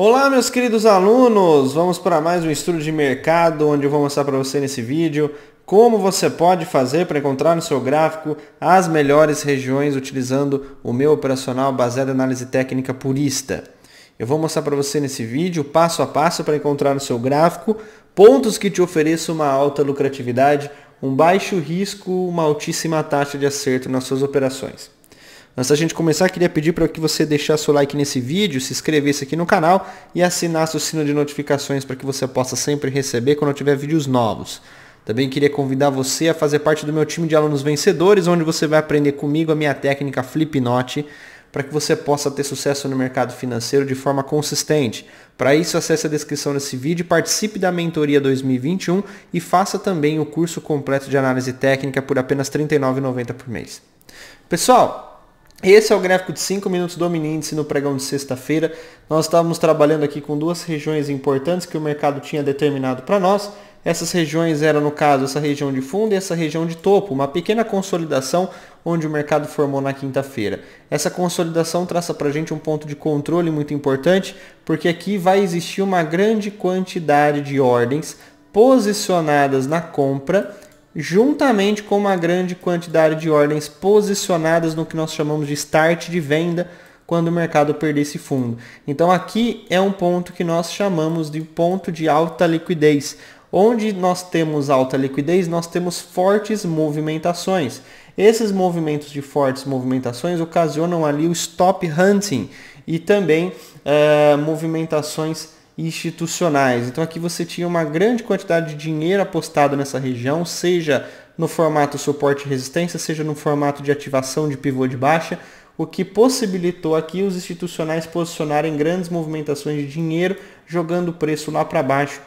Olá, meus queridos alunos! Vamos para mais um estudo de mercado, onde eu vou mostrar para você nesse vídeo como você pode fazer para encontrar no seu gráfico as melhores regiões utilizando o meu operacional baseado em análise técnica purista. Eu vou mostrar para você nesse vídeo, passo a passo, para encontrar no seu gráfico pontos que te ofereçam uma alta lucratividade, um baixo risco, uma altíssima taxa de acerto nas suas operações. Antes da gente começar, queria pedir para que você deixasse seu like nesse vídeo, se inscrevesse aqui no canal e assinasse o sino de notificações para que você possa sempre receber quando eu tiver vídeos novos. Também queria convidar você a fazer parte do meu time de alunos vencedores, onde você vai aprender comigo a minha técnica Flipknot para que você possa ter sucesso no mercado financeiro de forma consistente. Para isso, acesse a descrição desse vídeo, participe da Mentoria 2021 e faça também o curso completo de análise técnica por apenas R$ 39,90 por mês. Pessoal, esse é o gráfico de 5 minutos do no pregão de sexta-feira. Nós estávamos trabalhando aqui com duas regiões importantes que o mercado tinha determinado para nós. Essas regiões eram, no caso, essa região de fundo e essa região de topo, uma pequena consolidação onde o mercado formou na quinta-feira. Essa consolidação traça para a gente um ponto de controle muito importante, porque aqui vai existir uma grande quantidade de ordens posicionadas na compra juntamente com uma grande quantidade de ordens posicionadas no que nós chamamos de start de venda, quando o mercado perder esse fundo. Então aqui é um ponto que nós chamamos de ponto de alta liquidez. Onde nós temos alta liquidez, nós temos fortes movimentações. Esses movimentos de fortes movimentações ocasionam ali o stop hunting e também eh, movimentações institucionais. Então aqui você tinha uma grande quantidade de dinheiro apostado nessa região, seja no formato suporte e resistência, seja no formato de ativação de pivô de baixa, o que possibilitou aqui os institucionais posicionarem grandes movimentações de dinheiro, jogando o preço lá para baixo,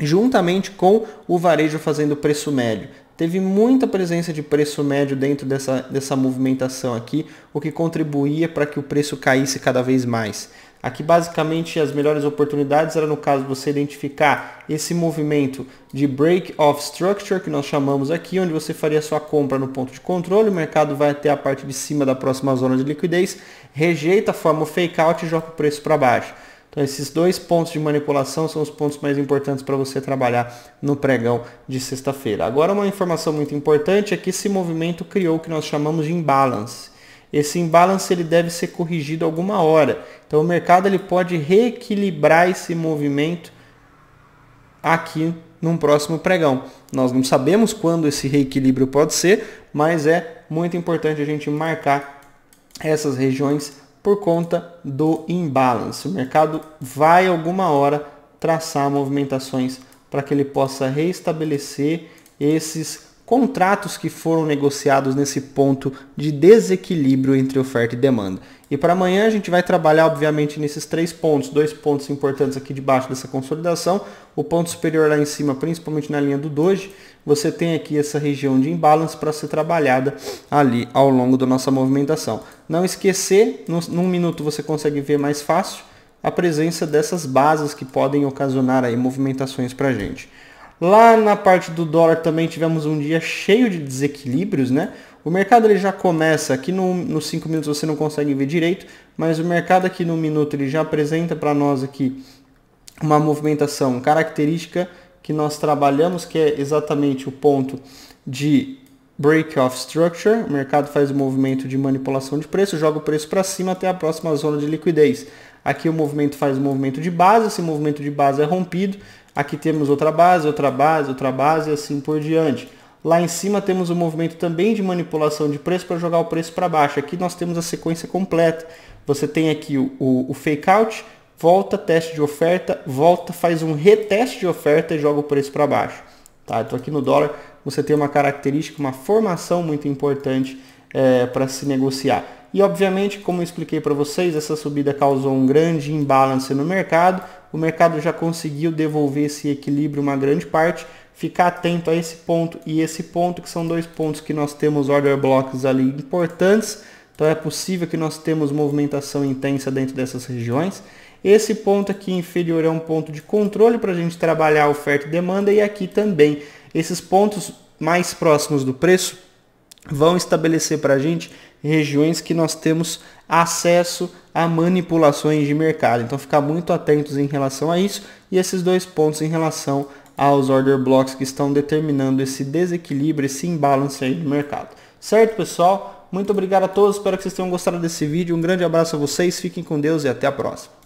juntamente com o varejo fazendo preço médio. Teve muita presença de preço médio dentro dessa, dessa movimentação aqui, o que contribuía para que o preço caísse cada vez mais. Aqui basicamente as melhores oportunidades era no caso você identificar esse movimento de break of structure que nós chamamos aqui, onde você faria sua compra no ponto de controle, o mercado vai até a parte de cima da próxima zona de liquidez, rejeita, forma o fake out e joga o preço para baixo. Então esses dois pontos de manipulação são os pontos mais importantes para você trabalhar no pregão de sexta-feira. Agora uma informação muito importante é que esse movimento criou o que nós chamamos de imbalance esse imbalance ele deve ser corrigido alguma hora. Então o mercado ele pode reequilibrar esse movimento aqui num próximo pregão. Nós não sabemos quando esse reequilíbrio pode ser, mas é muito importante a gente marcar essas regiões por conta do imbalance. O mercado vai alguma hora traçar movimentações para que ele possa reestabelecer esses contratos que foram negociados nesse ponto de desequilíbrio entre oferta e demanda. E para amanhã a gente vai trabalhar, obviamente, nesses três pontos, dois pontos importantes aqui debaixo dessa consolidação, o ponto superior lá em cima, principalmente na linha do Doge, você tem aqui essa região de imbalance para ser trabalhada ali ao longo da nossa movimentação. Não esquecer, num minuto você consegue ver mais fácil a presença dessas bases que podem ocasionar aí movimentações para a gente. Lá na parte do dólar também tivemos um dia cheio de desequilíbrios, né? O mercado ele já começa, aqui no, nos 5 minutos você não consegue ver direito, mas o mercado aqui no minuto ele já apresenta para nós aqui uma movimentação característica que nós trabalhamos, que é exatamente o ponto de break off structure, o mercado faz o um movimento de manipulação de preço, joga o preço para cima até a próxima zona de liquidez. Aqui o movimento faz o um movimento de base, esse movimento de base é rompido, aqui temos outra base, outra base, outra base e assim por diante. Lá em cima temos o um movimento também de manipulação de preço para jogar o preço para baixo. Aqui nós temos a sequência completa. Você tem aqui o, o, o fake out, volta, teste de oferta, volta, faz um reteste de oferta e joga o preço para baixo. Tá? Então aqui no dólar você tem uma característica, uma formação muito importante é, para se negociar. E obviamente, como eu expliquei para vocês, essa subida causou um grande imbalance no mercado. O mercado já conseguiu devolver esse equilíbrio uma grande parte. Ficar atento a esse ponto e esse ponto, que são dois pontos que nós temos order blocks ali importantes. Então é possível que nós temos movimentação intensa dentro dessas regiões. Esse ponto aqui inferior é um ponto de controle para a gente trabalhar a oferta e demanda e aqui também. Esses pontos mais próximos do preço vão estabelecer para a gente regiões que nós temos acesso a manipulações de mercado. Então ficar muito atentos em relação a isso e esses dois pontos em relação aos order blocks que estão determinando esse desequilíbrio, esse imbalance aí do mercado. Certo, pessoal? Muito obrigado a todos, espero que vocês tenham gostado desse vídeo. Um grande abraço a vocês, fiquem com Deus e até a próxima.